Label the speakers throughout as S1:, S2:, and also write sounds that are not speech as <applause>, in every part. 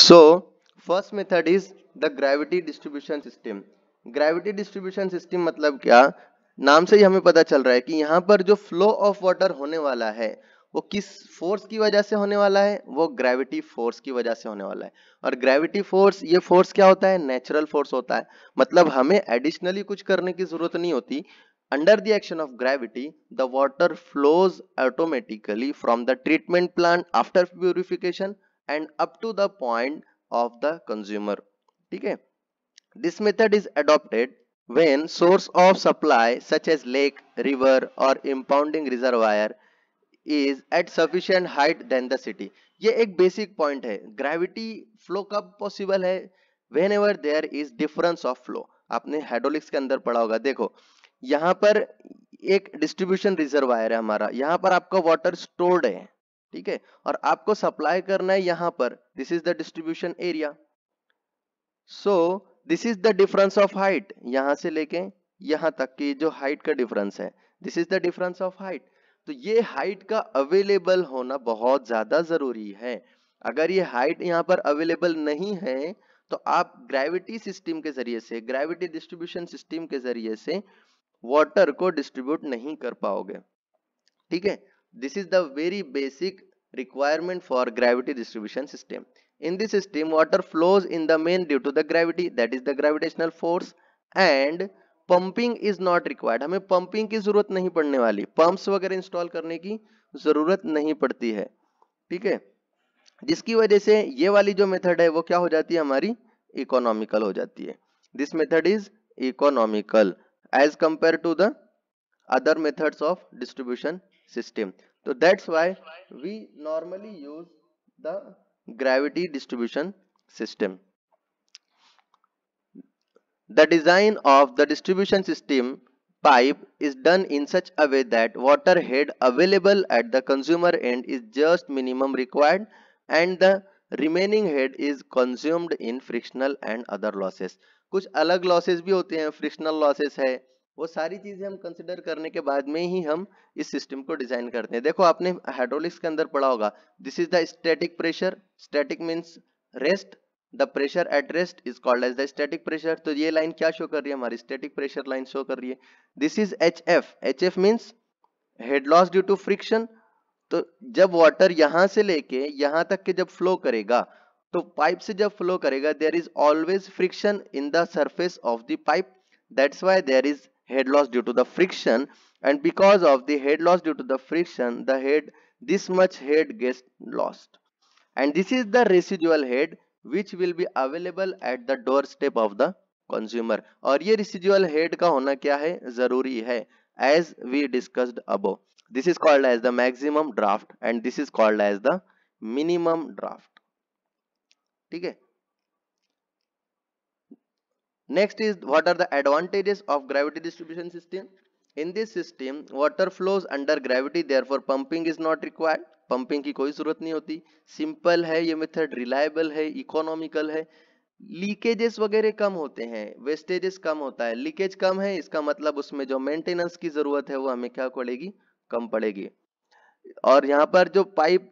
S1: so first method is the gravity distribution system gravity distribution system मतलब क्या नाम से ही हमें पता चल रहा है कि यहाँ पर जो फ्लो ऑफ वाटर होने वाला है वो किस फोर्स की वजह से होने वाला है वो ग्रेविटी फोर्स की वजह से होने वाला है और ग्रेविटी फोर्स ये फोर्स क्या होता है नेचुरल फोर्स होता है मतलब हमें एडिशनली कुछ करने की जरूरत नहीं होती under the action of gravity the water flows automatically from the treatment plant after purification and up to the point of the consumer ठीक है this method is adopted when source of supply such as lake river or impounding reservoir is at sufficient height than the city ये एक basic point है gravity flow कब possible है whenever there is difference of flow आपने hydraulics के अंदर पढ़ा होगा देखो यहाँ पर एक डिस्ट्रीब्यूशन रिजर्वायर है हमारा यहाँ पर आपका वाटर स्टोर्ड है ठीक है और आपको सप्लाई करना है यहां पर this is the distribution area so this is the difference of height यहां से लेके यहां तक की जो हाइट का डिफरेंस है this is the difference of height तो ये हाइट का अवेलेबल होना बहुत ज्यादा जरूरी है अगर ये हाइट यहाँ पर अवेलेबल नहीं है तो आप ग्रेविटी सिस्टम के जरिए से ग्रेविटी डिस्ट्रीब्यूशन सिस्टम के जरिए से वाटर को डिस्ट्रीब्यूट नहीं कर पाओगे ठीक है This is the very basic requirement for gravity distribution system. In this system, water flows in the main due to the gravity, that is the gravitational force and pumping is not required हमें pumping की जरूरत नहीं पड़ने वाली pumps वगैरह install करने की जरूरत नहीं पड़ती है ठीक है जिसकी वजह से ये वाली जो मेथड है वो क्या हो जाती है हमारी इकोनॉमिकल हो जाती है this method is economical as compare to the other methods of distribution system so that's why we normally use the gravity distribution system the design of the distribution system pipe is done in such a way that water head available at the consumer end is just minimum required and the remaining head is consumed in frictional and other losses कुछ अलग losses भी होते हैं frictional losses है वो सारी चीज़ें हम कंसिडर करने के बाद में ही हम इस सिस्टम को डिज़ाइन करते हैं देखो आपने हाइड्रोलिक्स के अंदर पढ़ा होगा this is the static pressure static means rest the pressure at rest is called as the static pressure तो ये लाइन क्या शो कर रही है हमारी स्टेटिक प्रेशर लाइन शो कर रही है this is H F H F means head loss due to friction तो जब वाटर यहां से लेके यहां तक के जब फ्लो करेगा तो पाइप से जब फ्लो करेगा there is always friction in the surface of the pipe that's why there is head loss due to the friction and because of the head loss due to the friction the head this much head gets lost and this is the residual head which will be available at the doorstep of the consumer Or, ये residual head ka hona kya hai? जरूरी है as we discussed above this is called as the maximum draft and this is called as the minimum draft ठीक है Next is what are the advantages of gravity distribution system? In this system, water flows under gravity, therefore pumping is not required. pumping की कोई जरूरत नहीं होती simple है ये method reliable है economical है लीकेजेस वगैरह कम होते हैं वेस्टेजेस कम होता है लीकेज कम है इसका मतलब उसमें जो मेंटेनेंस की जरूरत है वो हमें क्या पड़ेगी कम पड़ेगी और यहाँ पर जो पाइप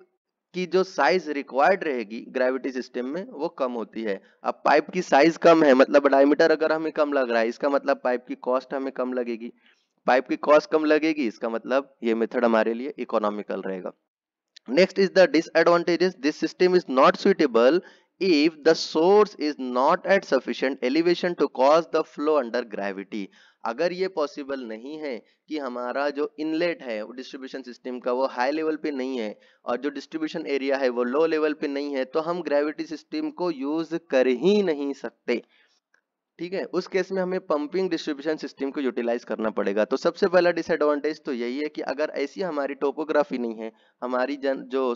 S1: की जो साइज रिक्वायर्ड रहेगी ग्रेविटी सिस्टम में वो कम होती है अब पाइप की साइज कम है मतलब डायमीटर अगर हमें कम लग रहा है इसका मतलब पाइप की कॉस्ट हमें कम लगेगी पाइप की कॉस्ट कम लगेगी इसका मतलब ये मेथड हमारे लिए इकोनॉमिकल रहेगा next is the disadvantages this system is not suitable if the source is not at sufficient elevation to cause the flow under gravity अगर ये पॉसिबल नहीं है कि हमारा जो इनलेट है वो डिस्ट्रीब्यूशन सिस्टम का वो हाई लेवल पे नहीं है और जो डिस्ट्रीब्यूशन एरिया है वो लो लेवल पे नहीं है तो हम ग्रेविटी सिस्टम को यूज कर ही नहीं सकते ठीक है उस केस में हमें पंपिंग डिस्ट्रीब्यूशन सिस्टम को यूटिलाइज करना पड़ेगा तो सबसे पहला डिसएडवांटेज तो यही है कि अगर ऐसी हमारी टोपोग्राफी नहीं है हमारी जन जो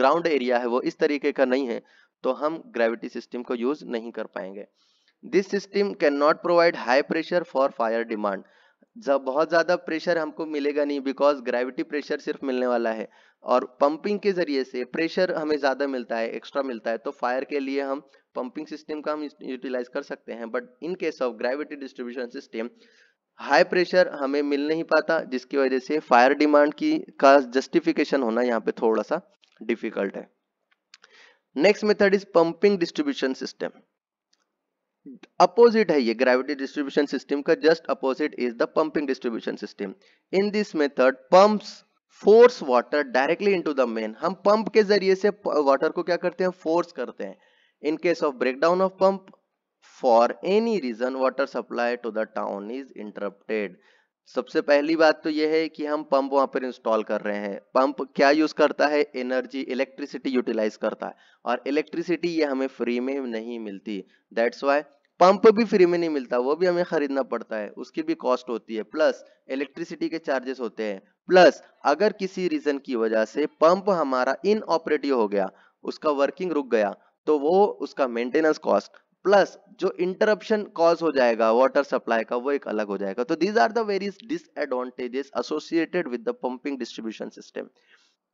S1: ग्राउंड एरिया है वो इस तरीके का नहीं है तो हम ग्रेविटी सिस्टम को यूज नहीं कर पाएंगे this system can not provide high pressure for fire demand जब बहुत ज़्यादा प्रेशर हमको मिलेगा नहीं बिकॉज ग्रेविटी प्रेशर सिर्फ मिलने वाला है और पंपिंग के ज़रिए से प्रेशर हमें ज़्यादा मिलता है एक्स्ट्रा मिलता है तो फायर के लिए हम पंपिंग सिस्टम का हम यूटिलाइज कर सकते हैं but in case of gravity distribution system high pressure हमें मिल नहीं पाता जिसकी वजह से फायर डिमांड की का जस्टिफिकेशन होना यहाँ पे थोड़ा सा डिफिकल्ट है next method is pumping distribution system opposite है ये ग्रेविटी डिस्ट्रीब्यूशन सिस्टम का just opposite is the pumping distribution system in this method pumps force water directly into the main हम पंप के जरिए से वाटर को क्या करते हैं फोर्स करते हैं in case of breakdown of pump for any reason water supply to the town is interrupted सबसे पहली बात तो यह है कि हम पंप वहां पर इंस्टॉल कर रहे हैं पंप क्या यूज करता है एनर्जी इलेक्ट्रिसिटी यूटिलाइज करता है और इलेक्ट्रिसिटी ये हमें फ्री में नहीं मिलती दैट्स वाई पंप भी फ्री में नहीं मिलता वो भी हमें खरीदना पड़ता है उसकी भी कॉस्ट होती है प्लस इलेक्ट्रिसिटी के चार्जेस होते हैं प्लस अगर किसी रीजन की वजह से पंप हमारा इनऑपरेटिव हो गया उसका वर्किंग रुक गया तो वो उसका मेंटेनेंस कॉस्ट प्लस जो इंटरप्शन कॉज हो जाएगा वाटर सप्लाई का वो एक अलग हो जाएगा तो these are the various disadvantages associated with the pumping distribution system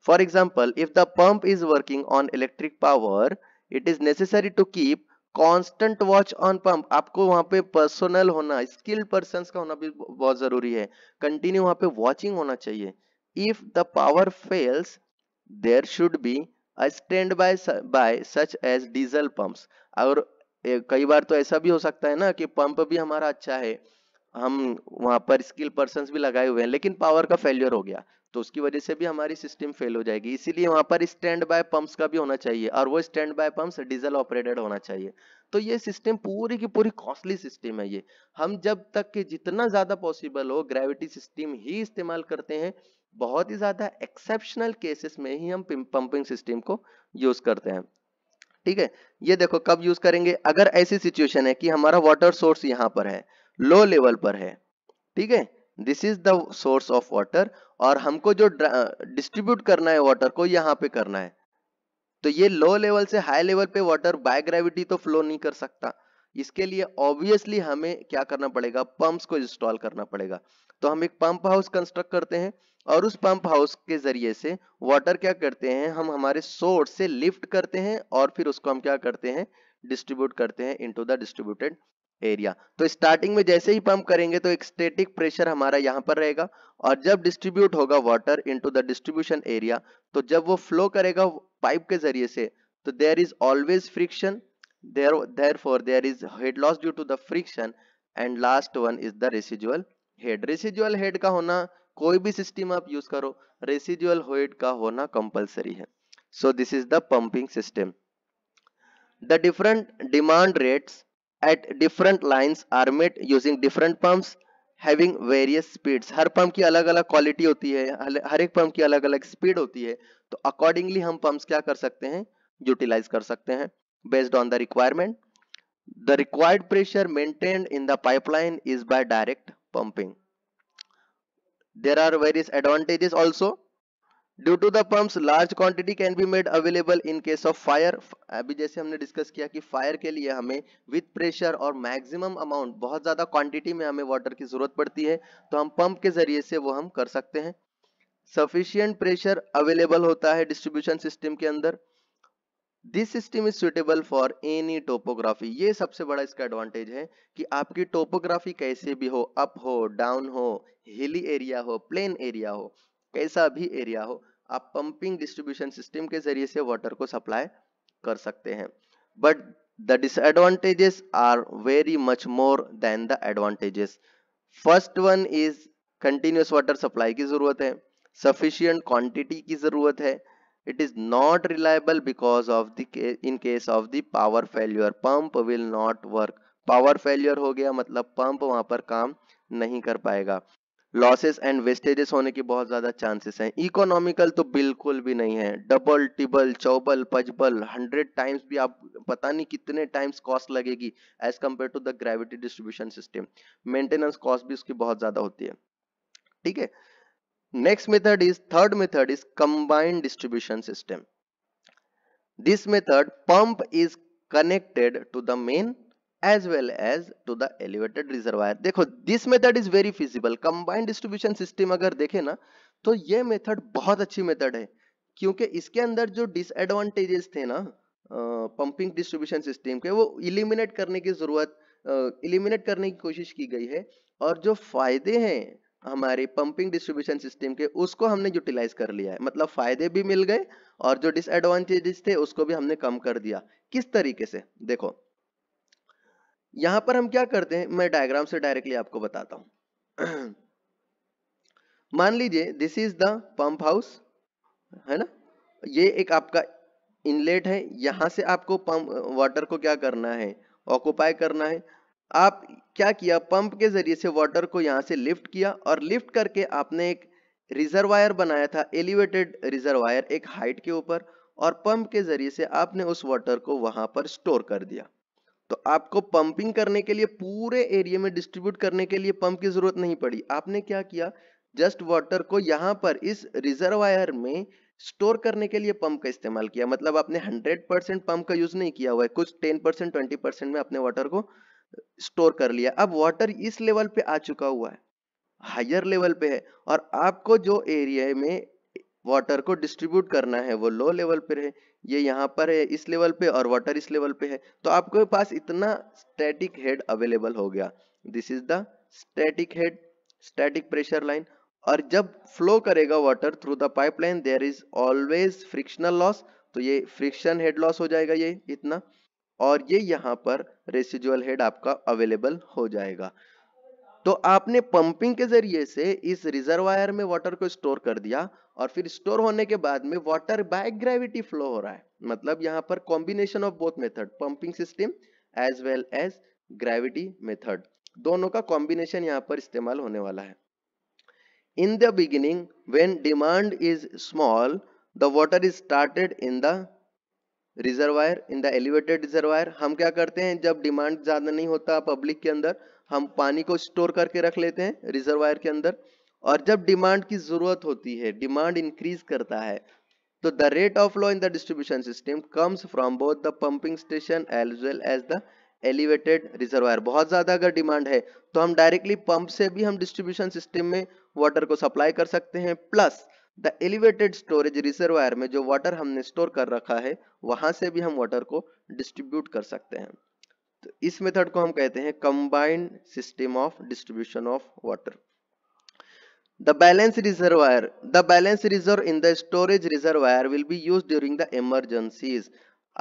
S1: for example if the pump is working on electric power it is necessary to keep constant watch on pump आपको वहां पे पर्सनल होना skilled person का होना भी बहुत जरूरी है कंटिन्यू वहां पे वॉचिंग होना चाहिए if the power fails there should be stand by by such as diesel pumps और कई बार तो ऐसा भी हो सकता है ना कि पंप भी हमारा अच्छा है हम वहां पर स्किल पर्सन भी लगाए हुए हैं लेकिन पावर का फेल्योर हो गया तो उसकी वजह से भी हमारी सिस्टम फेल हो जाएगी इसीलिए वहां पर स्टैंड बाय पंप्स का भी होना चाहिए और वो stand by pumps diesel operated होना चाहिए तो ये सिस्टम पूरी की पूरी कॉस्टली सिस्टम है ये हम जब तक कि जितना ज़्यादा पॉसिबल हो ग्रेविटी सिस्टम ही इस्तेमाल करते हैं बहुत ही ज़्यादा एक्सेप्शनल केसेस में ही हम पंपिंग सिस्टम को यूज़ करते हैं ठीक है ये देखो कब यूज करेंगे अगर ऐसी सिचुएशन है कि हमारा वाटर सोर्स यहां पर है लो लेवल पर है ठीक है this is the source of water और हमको जो डिस्ट्रीब्यूट करना है वाटर को यहाँ पे करना है तो ये लो लेवल से हाई लेवल पे वाटर बाय ग्रेविटी तो फ्लो नहीं कर सकता इसके लिए ऑब्वियसली हमें क्या करना पड़ेगा पंप्स को इंस्टॉल करना पड़ेगा तो हम एक पंप हाउस कंस्ट्रक्ट करते हैं और उस पंप हाउस के जरिए से वाटर क्या करते हैं हम हमारे सोर्स से लिफ्ट करते हैं और फिर उसको हम क्या करते हैं डिस्ट्रीब्यूट करते हैं इनटू द डिस्ट्रीब्यूटेड एरिया तो स्टार्टिंग में जैसे ही पंप करेंगे तो एक स्टेटिक प्रेशर हमारा यहाँ पर रहेगा और जब डिस्ट्रीब्यूट होगा water into the distribution area तो जब वो फ्लो करेगा पाइप के जरिए से तो there is always friction therefore there is head loss due to the friction and last one is the residual head residual head का होना कोई भी सिस्टम आप यूज करो रेसिडुअल होइड का होना कंपलसरी है so this is the pumping system the different demand rates at different lines are made using different pumps having various speeds हर पंप की अलग अलग क्वालिटी होती है हर एक पंप की अलग अलग स्पीड होती है तो अकॉर्डिंगली हम पंप्स क्या कर सकते हैं यूटिलाइज कर सकते हैं based on the requirement the required pressure maintained in the pipeline is by direct pumping There are various advantages also. Due to the pumps, large quantity can be made available in case of fire. abhi jaise humne discuss kiya ki fire ke liye hame with pressure और maximum amount bahut zyada quantity mein hame water ki zarurat padti hai to hum pump ke zariye se wo hum kar sakte hain sufficient pressure available hota hai distribution system ke andar this system is suitable for any topography ये सबसे बड़ा इसका advantage है कि आपकी topography कैसे भी हो अप हो डाउन हो हिली एरिया हो प्लेन एरिया हो कैसा भी एरिया हो आप पंपिंग डिस्ट्रीब्यूशन सिस्टम के जरिए से वाटर को सप्लाई कर सकते हैं but the disadvantages are very much more than the advantages first one is continuous water supply की जरूरत है सफिशियंट क्वांटिटी की जरूरत है it is not reliable because of the in case of the power failure pump will not work power failure हो गया मतलब pump वहां पर काम नहीं कर पाएगा लॉसेस एंड वेस्टेजेस होने की बहुत ज्यादा चांसेस हैं इकोनॉमिकल तो बिल्कुल भी नहीं है डबल टिबल चौबल पचबल हंड्रेड टाइम्स भी आप पता नहीं कितने टाइम्स कॉस्ट लगेगी as compare to the gravity distribution system maintenance cost भी उसकी बहुत ज्यादा होती है ठीक है next method is third method is combined distribution system this method pump is connected to the main as well as to the elevated reservoir देखो this method is very feasible combined distribution system अगर देखे ना तो ये method बहुत अच्छी method है क्योंकि इसके अंदर जो डिसएडवांटेजेस थे ना पंपिंग डिस्ट्रीब्यूशन सिस्टम के वो इलिमिनेट करने की जरूरत इलिमिनेट करने की कोशिश की गई है और जो फायदे हैं हमारे पंपिंग डिस्ट्रीब्यूशन सिस्टम के उसको हमने यूटिलाइज कर लिया है मतलब फायदे भी मिल गए और जो डिसएडवांटेजेस थे उसको भी हमने कम कर दिया किस तरीके से देखो यहां पर हम क्या करते हैं मैं डायग्राम से डायरेक्टली आपको बताता हूं <clears throat> मान लीजिए this is the pump house है ना ये एक आपका इनलेट है यहां से आपको पंप वाटर को क्या करना है ऑक्यूपाई करना है आप क्या किया पंप के जरिए से वाटर को यहाँ से लिफ्ट किया और लिफ्ट करके आपने एक रिजर्वायर बनाया था एलिवेटेड रिजर्वायर एक हाइट के ऊपर और पंप के जरिए से आपने उस वाटर को वहां पर स्टोर कर दिया तो आपको पंपिंग करने के लिए पूरे एरिया में डिस्ट्रीब्यूट करने के लिए पंप की जरूरत नहीं पड़ी आपने क्या किया जस्ट वाटर को यहाँ पर इस रिजर्वायर में स्टोर करने के लिए पंप का इस्तेमाल किया मतलब आपने 100 परसेंट पंप का यूज नहीं किया हुआ है कुछ 10 परसेंट ट्वेंटी परसेंट में अपने वाटर को स्टोर कर लिया अब वाटर इस लेवल पे आ चुका हुआ है हायर लेवल पे है और आपको जो एरिया में वाटर को डिस्ट्रीब्यूट करना है वो लो लेवल पे है ये यहाँ पर है इस लेवल पे और वाटर इस लेवल पे है तो आपके पास इतना स्टैटिक हेड अवेलेबल हो गया this is the static head static pressure line और जब फ्लो करेगा water through the pipeline there is always frictional loss तो ये फ्रिक्शन हेड लॉस हो जाएगा ये इतना और ये यहाँ पर रेसिजुअल हेड आपका अवेलेबल हो जाएगा तो आपने पंपिंग के जरिए से इस रिजर्वायर में वाटर को स्टोर कर दिया और फिर स्टोर होने के बाद में वाटर बाय ग्रेविटी फ्लो हो रहा है मतलब यहाँ पर combination of both method pumping system as well as gravity method दोनों का कॉम्बिनेशन यहाँ पर इस्तेमाल होने वाला है in the beginning when demand is small the water is started in the reservoir in the elevated reservoir हम क्या करते हैं जब डिमांड ज़्यादा नहीं होता पब्लिक के अंदर हम पानी को स्टोर करके रख लेते हैं रिजर्वायर के अंदर और जब डिमांड की ज़रूरत होती है डिमांड इंक्रीज करता है तो the rate of flow in the distribution system comes from both the pumping station as well as the elevated reservoir बहुत ज़्यादा अगर डिमांड है तो हम डायरेक्टली पंप से भी हम डिस्ट्रीब्यूशन सिस्टम में वाटर को सप्लाई कर सकते हैं plus the elevated storage reservoir में जो वाटर हमने स्टोर कर रखा है वहां से भी हम वाटर को डिस्ट्रीब्यूट कर सकते हैं तो इस मेथड को हम कहते हैं combined system of distribution of water the balance reservoir the balance reserve in the storage reservoir will be use during the emergencies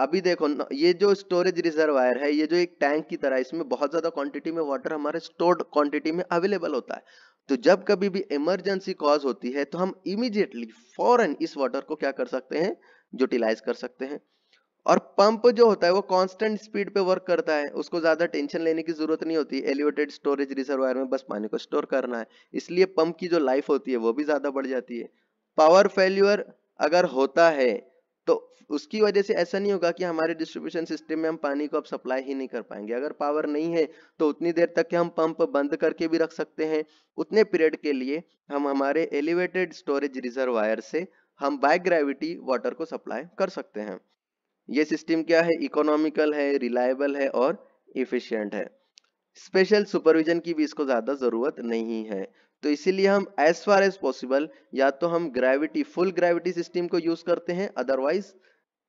S1: अभी देखो ये जो स्टोरेज रिजर्वायर है ये जो एक टैंक की तरह इसमें बहुत ज्यादा क्वांटिटी में वाटर हमारे स्टोर्ड क्वांटिटी में अवेलेबल होता है तो जब कभी भी इमरजेंसी कॉज होती है तो हम इमीडिएटली फॉरन इस वाटर को क्या कर सकते हैं यूटिलाइज कर सकते हैं और पंप जो होता है वो कांस्टेंट स्पीड पे वर्क करता है उसको ज्यादा टेंशन लेने की जरूरत नहीं होती एलिवेटेड स्टोरेज रिजर्वायर में बस पानी को स्टोर करना है इसलिए पंप की जो लाइफ होती है वो भी ज्यादा बढ़ जाती है पावर फेल्यूअर अगर होता है तो उसकी वजह से ऐसा नहीं होगा कि हमारे डिस्ट्रीब्यूशन सिस्टम में हम पानी को अब सप्लाई ही नहीं कर पाएंगे अगर पावर नहीं है तो उतनी देर तक के हम पंप बंद करके भी रख सकते हैं उतने पीरियड के लिए हम हमारे एलिवेटेड स्टोरेज रिजर्वायर से हम बाय ग्रेविटी वाटर को सप्लाई कर सकते हैं ये सिस्टम क्या है इकोनॉमिकल है रिलायबल है और इफिशियंट है स्पेशल सुपरविजन की भी इसको ज़्यादा ज़रूरत नहीं है तो इसीलिए हम एज फार एज पॉसिबल या तो हम ग्रेविटी फुल ग्रेविटी सिस्टम को यूज करते हैं अदरवाइज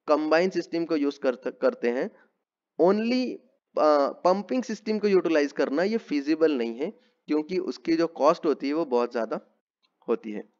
S1: कंबाइन सिस्टम को यूज करते हैं ओनली पंपिंग सिस्टम को यूटिलाइज करना ये फिजिबल नहीं है क्योंकि उसकी जो कॉस्ट होती है वो बहुत ज़्यादा होती है